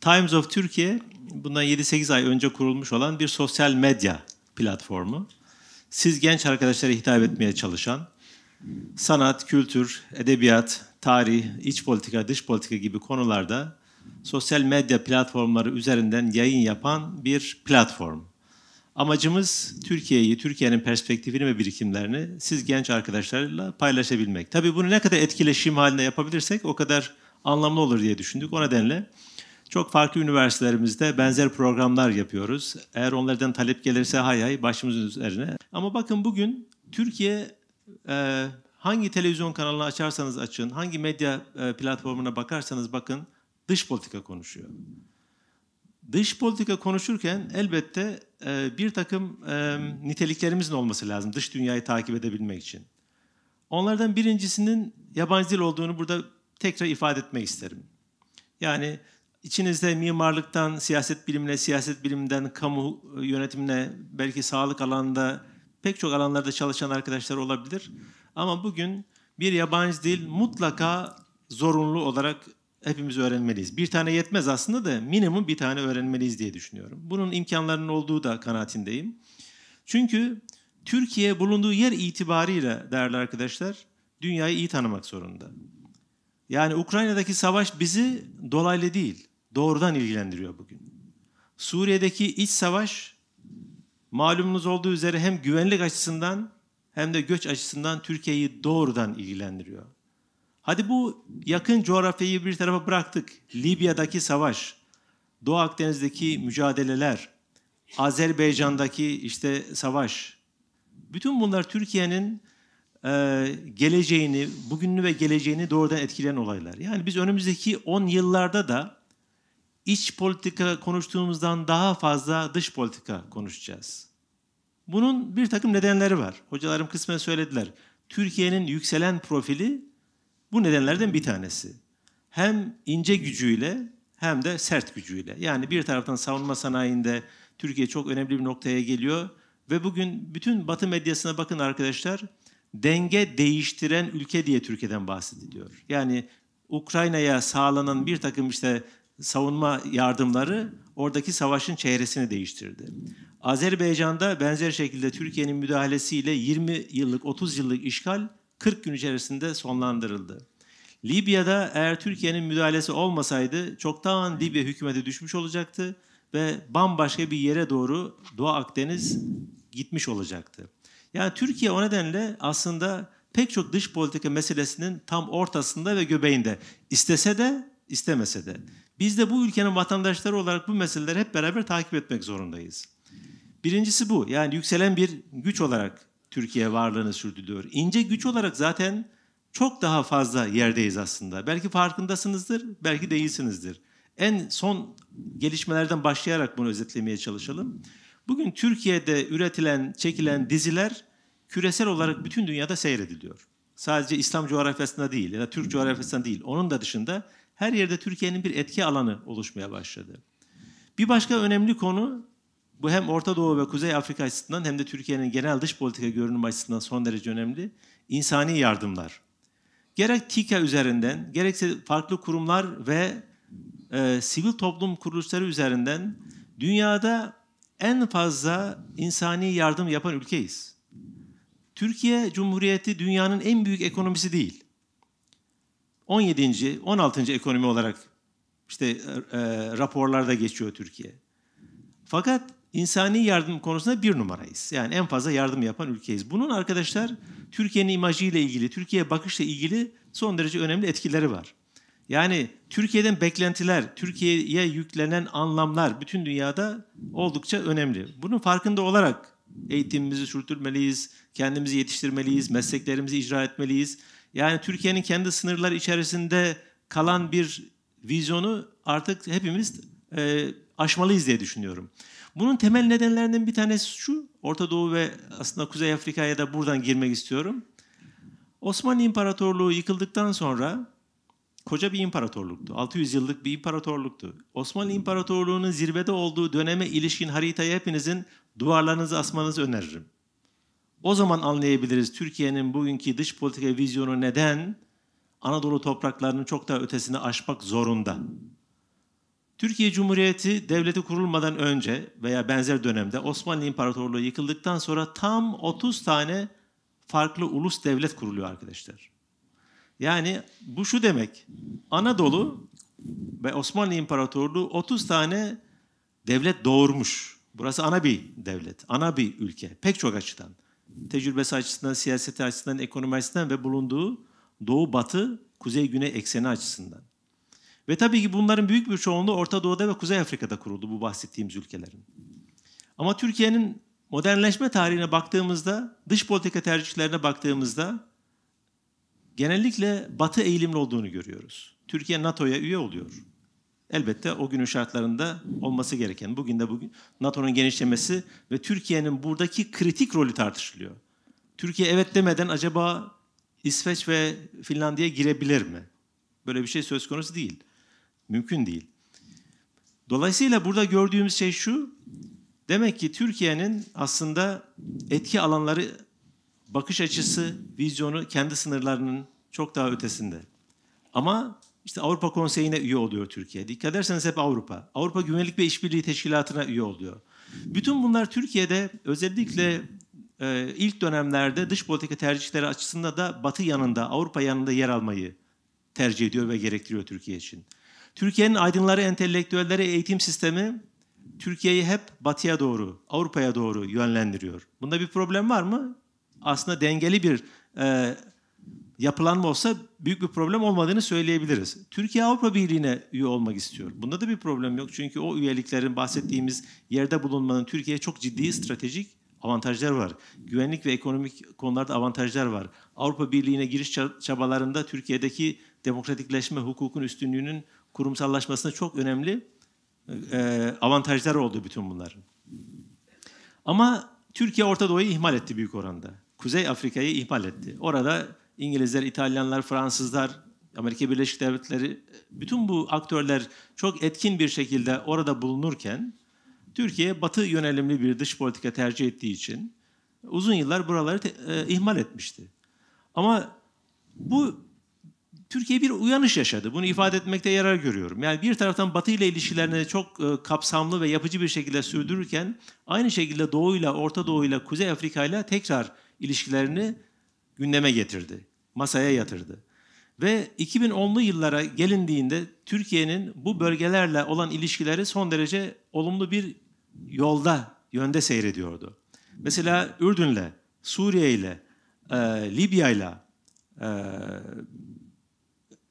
Times of Türkiye bundan 7-8 ay önce kurulmuş olan bir sosyal medya platformu. Siz genç arkadaşlara hitap etmeye çalışan sanat, kültür, edebiyat, tarih, iç politika, dış politika gibi konularda sosyal medya platformları üzerinden yayın yapan bir platform. Amacımız Türkiye'yi, Türkiye'nin perspektifini ve birikimlerini siz genç arkadaşlarla paylaşabilmek. Tabii bunu ne kadar etkileşim halinde yapabilirsek o kadar anlamlı olur diye düşündük. O nedenle çok farklı üniversitelerimizde benzer programlar yapıyoruz. Eğer onlardan talep gelirse hay hay başımızın üzerine. Ama bakın bugün Türkiye e, hangi televizyon kanalını açarsanız açın, hangi medya e, platformuna bakarsanız bakın dış politika konuşuyor. Dış politika konuşurken elbette e, bir takım e, niteliklerimizin olması lazım dış dünyayı takip edebilmek için. Onlardan birincisinin yabancı dil olduğunu burada tekrar ifade etmek isterim. Yani İçinizde mimarlıktan siyaset bilimine, siyaset biliminden kamu e, yönetimine, belki sağlık alanında pek çok alanlarda çalışan arkadaşlar olabilir. Ama bugün bir yabancı dil mutlaka zorunlu olarak hepimiz öğrenmeliyiz. Bir tane yetmez aslında da minimum bir tane öğrenmeliyiz diye düşünüyorum. Bunun imkanlarının olduğu da kanaatindeyim. Çünkü Türkiye bulunduğu yer itibarıyla değerli arkadaşlar dünyayı iyi tanımak zorunda. Yani Ukrayna'daki savaş bizi dolaylı değil, doğrudan ilgilendiriyor bugün. Suriye'deki iç savaş malumunuz olduğu üzere hem güvenlik açısından hem de göç açısından Türkiye'yi doğrudan ilgilendiriyor. Hadi bu yakın coğrafyayı bir tarafa bıraktık. Libya'daki savaş, Doğu Akdeniz'deki mücadeleler, Azerbaycan'daki işte savaş. Bütün bunlar Türkiye'nin e, geleceğini, bugününü ve geleceğini doğrudan etkileyen olaylar. Yani biz önümüzdeki 10 yıllarda da iç politika konuştuğumuzdan daha fazla dış politika konuşacağız. Bunun bir takım nedenleri var. Hocalarım kısmen söylediler. Türkiye'nin yükselen profili bu nedenlerden bir tanesi. Hem ince gücüyle hem de sert gücüyle. Yani bir taraftan savunma sanayinde Türkiye çok önemli bir noktaya geliyor ve bugün bütün Batı medyasına bakın arkadaşlar denge değiştiren ülke diye Türkiye'den bahsediliyor. Yani Ukrayna'ya sağlanan bir takım işte savunma yardımları oradaki savaşın çehresini değiştirdi. Azerbaycan'da benzer şekilde Türkiye'nin müdahalesiyle 20 yıllık 30 yıllık işgal 40 gün içerisinde sonlandırıldı. Libya'da eğer Türkiye'nin müdahalesi olmasaydı çoktan Libya hükümeti düşmüş olacaktı ve bambaşka bir yere doğru Doğu Akdeniz gitmiş olacaktı. Yani Türkiye o nedenle aslında pek çok dış politika meselesinin tam ortasında ve göbeğinde. İstese de istemese de. Biz de bu ülkenin vatandaşları olarak bu meseleleri hep beraber takip etmek zorundayız. Birincisi bu. Yani yükselen bir güç olarak Türkiye varlığını sürdürüyor. İnce güç olarak zaten çok daha fazla yerdeyiz aslında. Belki farkındasınızdır, belki değilsinizdir. En son gelişmelerden başlayarak bunu özetlemeye çalışalım. Bugün Türkiye'de üretilen, çekilen diziler küresel olarak bütün dünyada seyrediliyor. Sadece İslam coğrafyasında değil ya da Türk coğrafyasında değil. Onun da dışında her yerde Türkiye'nin bir etki alanı oluşmaya başladı. Bir başka önemli konu bu hem Orta Doğu ve Kuzey Afrika açısından hem de Türkiye'nin genel dış politika görünüm açısından son derece önemli. insani yardımlar. Gerek TİKA üzerinden, gerekse farklı kurumlar ve e, sivil toplum kuruluşları üzerinden dünyada en fazla insani yardım yapan ülkeyiz. Türkiye Cumhuriyeti dünyanın en büyük ekonomisi değil. 17. 16. ekonomi olarak işte e, e raporlarda geçiyor Türkiye. Fakat insani yardım konusunda bir numarayız. Yani en fazla yardım yapan ülkeyiz. Bunun arkadaşlar Türkiye'nin imajıyla ilgili, Türkiye bakışla ilgili son derece önemli etkileri var. Yani Türkiye'den beklentiler, Türkiye'ye yüklenen anlamlar bütün dünyada oldukça önemli. Bunun farkında olarak eğitimimizi sürdürmeliyiz, kendimizi yetiştirmeliyiz, mesleklerimizi icra etmeliyiz. Yani Türkiye'nin kendi sınırlar içerisinde kalan bir vizyonu artık hepimiz e, aşmalıyız diye düşünüyorum. Bunun temel nedenlerinden bir tanesi şu, Orta Doğu ve aslında Kuzey Afrika'ya da buradan girmek istiyorum. Osmanlı İmparatorluğu yıkıldıktan sonra koca bir imparatorluktu. 600 yıllık bir imparatorluktu. Osmanlı İmparatorluğu'nun zirvede olduğu döneme ilişkin haritayı hepinizin duvarlarınızı asmanızı öneririm. O zaman anlayabiliriz Türkiye'nin bugünkü dış politika vizyonu neden Anadolu topraklarının çok daha ötesini aşmak zorunda. Türkiye Cumhuriyeti devleti kurulmadan önce veya benzer dönemde Osmanlı İmparatorluğu yıkıldıktan sonra tam 30 tane farklı ulus devlet kuruluyor arkadaşlar. Yani bu şu demek. Anadolu ve Osmanlı İmparatorluğu 30 tane devlet doğurmuş. Burası ana bir devlet, ana bir ülke pek çok açıdan. Tecrübesi açısından, siyaseti açısından, ekonomi açısından ve bulunduğu doğu batı, kuzey güney ekseni açısından. Ve tabii ki bunların büyük bir çoğunluğu Orta Doğu'da ve Kuzey Afrika'da kuruldu bu bahsettiğimiz ülkelerin. Ama Türkiye'nin modernleşme tarihine baktığımızda, dış politika tercihlerine baktığımızda genellikle batı eğilimli olduğunu görüyoruz. Türkiye NATO'ya üye oluyor. Elbette o günün şartlarında olması gereken. Bugün de bugün NATO'nun genişlemesi ve Türkiye'nin buradaki kritik rolü tartışılıyor. Türkiye evet demeden acaba İsveç ve Finlandiya girebilir mi? Böyle bir şey söz konusu değil. Mümkün değil. Dolayısıyla burada gördüğümüz şey şu. Demek ki Türkiye'nin aslında etki alanları bakış açısı, vizyonu kendi sınırlarının çok daha ötesinde. Ama işte Avrupa Konseyi'ne üye oluyor Türkiye. Dikkat ederseniz hep Avrupa. Avrupa Güvenlik ve İşbirliği Teşkilatı'na üye oluyor. Bütün bunlar Türkiye'de özellikle e, ilk dönemlerde dış politika tercihleri açısından da Batı yanında, Avrupa yanında yer almayı tercih ediyor ve gerektiriyor Türkiye için. Türkiye'nin aydınları, entelektüelleri, eğitim sistemi Türkiye'yi hep batıya doğru, Avrupa'ya doğru yönlendiriyor. Bunda bir problem var mı? aslında dengeli bir e, yapılanma olsa büyük bir problem olmadığını söyleyebiliriz. Türkiye Avrupa Birliği'ne üye olmak istiyor. Bunda da bir problem yok çünkü o üyeliklerin bahsettiğimiz yerde bulunmanın Türkiye'ye çok ciddi stratejik avantajlar var. Güvenlik ve ekonomik konularda avantajlar var. Avrupa Birliği'ne giriş çabalarında Türkiye'deki demokratikleşme, hukukun üstünlüğünün kurumsallaşmasına çok önemli e, avantajlar oldu bütün bunların. Ama Türkiye Orta Doğu'yu ihmal etti büyük oranda. Kuzey Afrika'yı ihmal etti. Orada İngilizler, İtalyanlar, Fransızlar, Amerika Birleşik Devletleri bütün bu aktörler çok etkin bir şekilde orada bulunurken Türkiye batı yönelimli bir dış politika tercih ettiği için uzun yıllar buraları te- e, ihmal etmişti. Ama bu Türkiye bir uyanış yaşadı. Bunu ifade etmekte yarar görüyorum. Yani bir taraftan Batı ile ilişkilerini çok e, kapsamlı ve yapıcı bir şekilde sürdürürken aynı şekilde Doğu ile, Orta Doğu ile, Kuzey Afrika ile tekrar ilişkilerini gündeme getirdi. Masaya yatırdı. Ve 2010'lu yıllara gelindiğinde Türkiye'nin bu bölgelerle olan ilişkileri son derece olumlu bir yolda, yönde seyrediyordu. Mesela Ürdün'le, Suriye'yle, e, Libya'yla, e,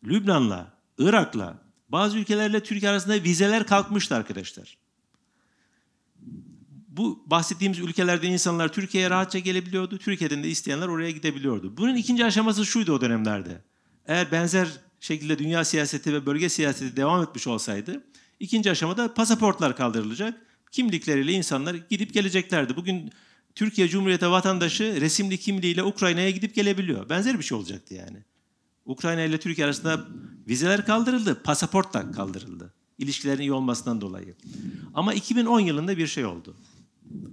Lübnan'la, Irak'la, bazı ülkelerle Türkiye arasında vizeler kalkmıştı arkadaşlar. Bu bahsettiğimiz ülkelerde insanlar Türkiye'ye rahatça gelebiliyordu. Türkiye'den de isteyenler oraya gidebiliyordu. Bunun ikinci aşaması şuydu o dönemlerde. Eğer benzer şekilde dünya siyaseti ve bölge siyaseti devam etmiş olsaydı ikinci aşamada pasaportlar kaldırılacak. Kimlikleriyle insanlar gidip geleceklerdi. Bugün Türkiye Cumhuriyeti vatandaşı resimli kimliğiyle Ukrayna'ya gidip gelebiliyor. Benzer bir şey olacaktı yani. Ukrayna ile Türkiye arasında vizeler kaldırıldı, pasaport da kaldırıldı. İlişkilerin iyi olmasından dolayı. Ama 2010 yılında bir şey oldu.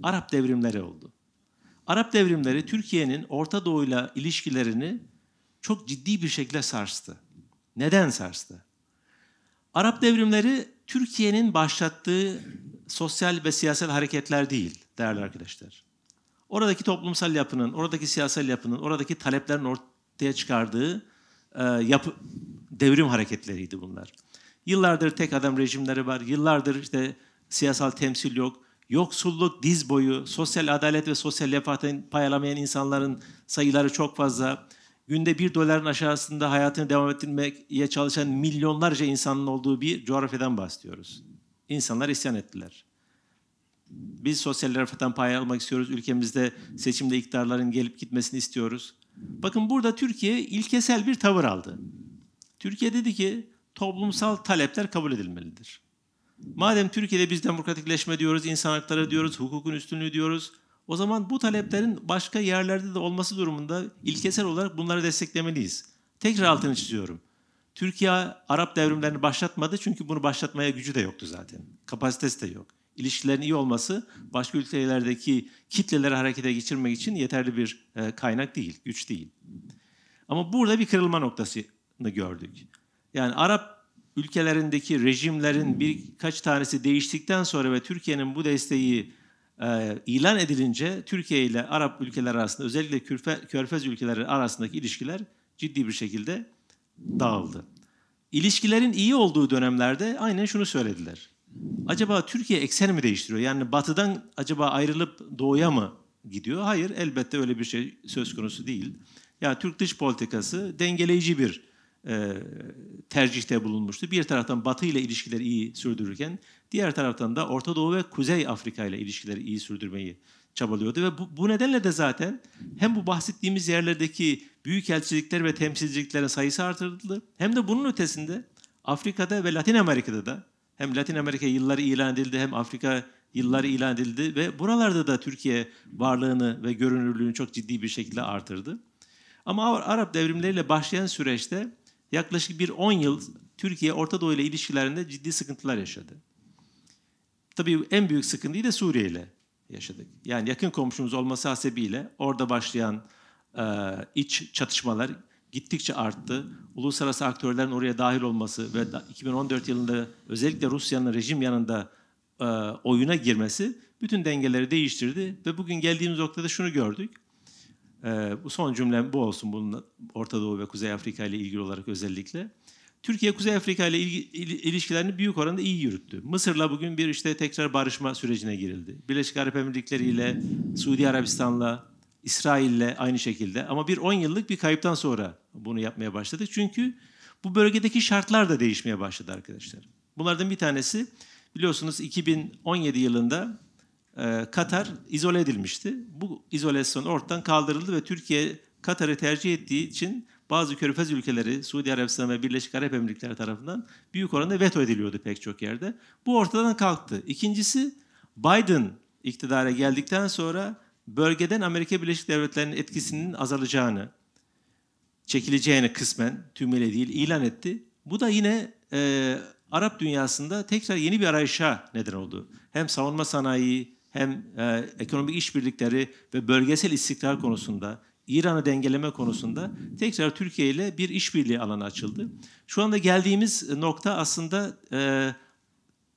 Arap devrimleri oldu. Arap devrimleri Türkiye'nin Orta Doğu'yla ilişkilerini çok ciddi bir şekilde sarstı. Neden sarstı? Arap devrimleri Türkiye'nin başlattığı sosyal ve siyasal hareketler değil değerli arkadaşlar. Oradaki toplumsal yapının, oradaki siyasal yapının, oradaki taleplerin ortaya çıkardığı e, yapı, devrim hareketleriydi bunlar. Yıllardır tek adam rejimleri var, yıllardır işte siyasal temsil yok. Yoksulluk diz boyu, sosyal adalet ve sosyal refahı pay alamayan insanların sayıları çok fazla. Günde bir doların aşağısında hayatını devam ettirmeye çalışan milyonlarca insanın olduğu bir coğrafyadan bahsediyoruz. İnsanlar isyan ettiler. Biz sosyal refahtan pay almak istiyoruz. Ülkemizde seçimde iktidarların gelip gitmesini istiyoruz. Bakın burada Türkiye ilkesel bir tavır aldı. Türkiye dedi ki toplumsal talepler kabul edilmelidir. Madem Türkiye'de biz demokratikleşme diyoruz, insan hakları diyoruz, hukukun üstünlüğü diyoruz. O zaman bu taleplerin başka yerlerde de olması durumunda ilkesel olarak bunları desteklemeliyiz. Tekrar altını çiziyorum. Türkiye Arap devrimlerini başlatmadı çünkü bunu başlatmaya gücü de yoktu zaten. Kapasitesi de yok. İlişkilerin iyi olması başka ülkelerdeki kitleleri harekete geçirmek için yeterli bir e, kaynak değil, güç değil. Ama burada bir kırılma noktasını gördük. Yani Arap ülkelerindeki rejimlerin birkaç tanesi değiştikten sonra ve Türkiye'nin bu desteği e, ilan edilince Türkiye ile Arap ülkeler arasında özellikle Kürfe, Körfez ülkeleri arasındaki ilişkiler ciddi bir şekilde dağıldı. İlişkilerin iyi olduğu dönemlerde aynen şunu söylediler. Acaba Türkiye eksen mi değiştiriyor? Yani batıdan acaba ayrılıp doğuya mı gidiyor? Hayır elbette öyle bir şey söz konusu değil. Ya Türk dış politikası dengeleyici bir e, tercihte bulunmuştu. Bir taraftan Batı ile ilişkileri iyi sürdürürken diğer taraftan da Orta Doğu ve Kuzey Afrika ile ilişkileri iyi sürdürmeyi çabalıyordu ve bu, bu nedenle de zaten hem bu bahsettiğimiz yerlerdeki büyük elçilikler ve temsilciliklerin sayısı artırıldı hem de bunun ötesinde Afrika'da ve Latin Amerika'da da hem Latin Amerika yılları ilan edildi hem Afrika yılları ilan edildi ve buralarda da Türkiye varlığını ve görünürlüğünü çok ciddi bir şekilde artırdı. Ama Arap devrimleriyle başlayan süreçte yaklaşık bir 10 yıl Türkiye Orta Doğu ile ilişkilerinde ciddi sıkıntılar yaşadı. Tabii en büyük sıkıntıyı da Suriye ile yaşadık. Yani yakın komşumuz olması hasebiyle orada başlayan e, iç çatışmalar gittikçe arttı. Uluslararası aktörlerin oraya dahil olması ve 2014 yılında özellikle Rusya'nın rejim yanında e, oyuna girmesi bütün dengeleri değiştirdi ve bugün geldiğimiz noktada şunu gördük. Ee, bu son cümlem bu olsun bunun Orta Doğu ve Kuzey Afrika ile ilgili olarak özellikle. Türkiye Kuzey Afrika ile ilişkilerini büyük oranda iyi yürüttü. Mısır'la bugün bir işte tekrar barışma sürecine girildi. Birleşik Arap Emirlikleri ile Suudi Arabistan'la İsrail'le aynı şekilde ama bir 10 yıllık bir kayıptan sonra bunu yapmaya başladık. Çünkü bu bölgedeki şartlar da değişmeye başladı arkadaşlar. Bunlardan bir tanesi biliyorsunuz 2017 yılında e, Katar izole edilmişti. Bu izolasyon ortadan kaldırıldı ve Türkiye Katar'ı tercih ettiği için bazı körfez ülkeleri Suudi Arabistan ve Birleşik Arap Emirlikleri tarafından büyük oranda veto ediliyordu pek çok yerde. Bu ortadan kalktı. İkincisi Biden iktidara geldikten sonra bölgeden Amerika Birleşik Devletleri'nin etkisinin azalacağını, çekileceğini kısmen tümüyle değil ilan etti. Bu da yine e, Arap dünyasında tekrar yeni bir arayışa neden oldu. Hem savunma sanayi, hem e, ekonomik işbirlikleri ve bölgesel istikrar konusunda İran'ı dengeleme konusunda tekrar Türkiye ile bir işbirliği alanı açıldı. Şu anda geldiğimiz nokta aslında e,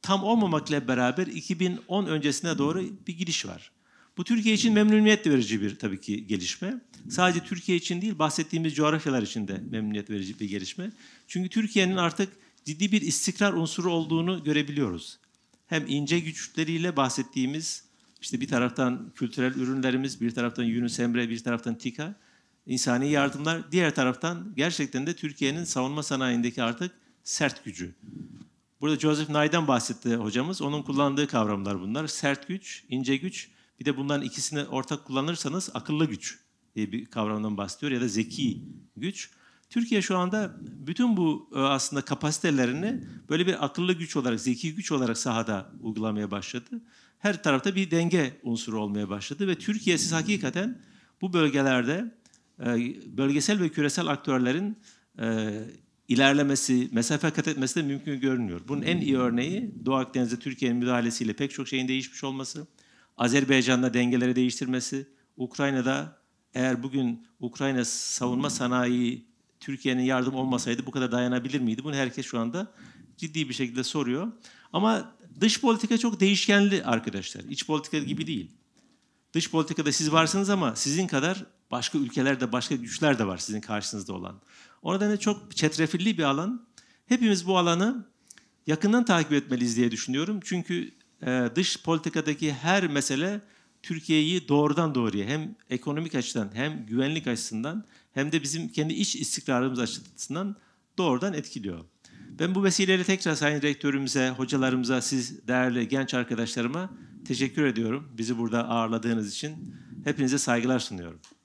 tam olmamakla beraber 2010 öncesine doğru bir giriş var. Bu Türkiye için memnuniyet verici bir tabii ki gelişme. Sadece Türkiye için değil bahsettiğimiz coğrafyalar için de memnuniyet verici bir gelişme. Çünkü Türkiye'nin artık ciddi bir istikrar unsuru olduğunu görebiliyoruz. Hem ince güçleriyle bahsettiğimiz işte bir taraftan kültürel ürünlerimiz, bir taraftan Yunus Emre, bir taraftan tika, insani yardımlar, diğer taraftan gerçekten de Türkiye'nin savunma sanayindeki artık sert gücü. Burada Joseph Nay'dan bahsetti hocamız. Onun kullandığı kavramlar bunlar. Sert güç, ince güç. Bir de bunların ikisini ortak kullanırsanız akıllı güç diye bir kavramdan bahsediyor ya da zeki güç. Türkiye şu anda bütün bu e, aslında kapasitelerini böyle bir akıllı güç olarak, zeki güç olarak sahada uygulamaya başladı. Her tarafta bir denge unsuru olmaya başladı ve Türkiye siz hakikaten bu bölgelerde e, bölgesel ve küresel aktörlerin e, ilerlemesi, mesafe kat etmesi de mümkün görünüyor. Bunun en iyi örneği Doğu Akdeniz'de Türkiye'nin müdahalesiyle pek çok şeyin değişmiş olması, Azerbaycan'da dengeleri değiştirmesi, Ukrayna'da eğer bugün Ukrayna savunma sanayi Türkiye'nin yardım olmasaydı bu kadar dayanabilir miydi? Bunu herkes şu anda ciddi bir şekilde soruyor. Ama dış politika çok değişkenli arkadaşlar. İç politika gibi değil. Dış politikada siz varsınız ama sizin kadar başka ülkelerde, başka güçler de var sizin karşınızda olan. O nedenle çok çetrefilli bir alan. Hepimiz bu alanı yakından takip etmeliyiz diye düşünüyorum. Çünkü e, dış politikadaki her mesele Türkiye'yi doğrudan doğruya hem ekonomik açıdan hem güvenlik açısından hem de bizim kendi iç istikrarımız açısından doğrudan etkiliyor. Ben bu vesileyle tekrar Sayın Rektörümüze, hocalarımıza, siz değerli genç arkadaşlarıma teşekkür ediyorum. Bizi burada ağırladığınız için hepinize saygılar sunuyorum.